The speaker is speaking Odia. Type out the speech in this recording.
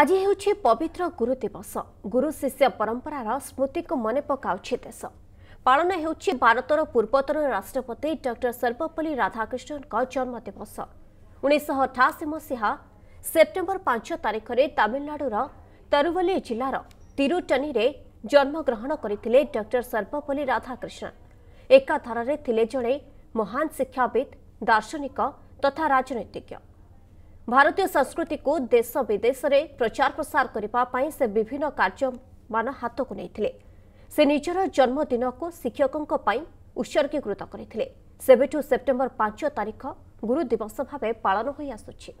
ଆଜି ହେଉଛି ପବିତ୍ର ଗୁରୁ ଦିବସ ଗୁରୁ ଶିଷ୍ୟ ପରମ୍ପରାର ସ୍ମୃତିକୁ ମନେ ପକାଉଛି ଦେଶ ପାଳନ ହେଉଛି ଭାରତର ପୂର୍ବତନ ରାଷ୍ଟ୍ରପତି ଡକ୍ଟର ସର୍ବପଲ୍ଲୀ ରାଧାକୃଷ୍ଣଙ୍କ ଜନ୍ମ ଦିବସ ଉଣେଇଶହ ଅଠାଅଶୀ ମସିହା ସେପ୍ଟେମ୍ବର ପାଞ୍ଚ ତାରିଖରେ ତାମିଲନାଡୁର ତରୁବଲି ଜିଲ୍ଲାର ତିରୁଟନିରେ ଜନ୍ମଗ୍ରହଣ କରିଥିଲେ ଡକ୍ଟର ସର୍ବପଲ୍ଲୀ ରାଧାକୃଷ୍ଣନ୍ ଏକାଧାରାରେ ଥିଲେ ଜଣେ ମହାନ୍ ଶିକ୍ଷାବିତ୍ ଦାର୍ଶନିକ ତଥା ରାଜନୈତିଜ୍ଞ ଭାରତୀୟ ସଂସ୍କୃତିକୁ ଦେଶ ବିଦେଶରେ ପ୍ରଚାର ପ୍ରସାର କରିବା ପାଇଁ ସେ ବିଭିନ୍ନ କାର୍ଯ୍ୟମାନ ହାତକୁ ନେଇଥିଲେ ସେ ନିଜର ଜନ୍ମଦିନକୁ ଶିକ୍ଷକଙ୍କ ପାଇଁ ଉତ୍ସର୍ଗୀକୃତ କରିଥିଲେ ସେବେଠୁ ସେପ୍ଟେମ୍ବର ପାଞ୍ଚ ତାରିଖ ଗୁରୁଦିବସ ଭାବେ ପାଳନ ହୋଇଆସୁଛି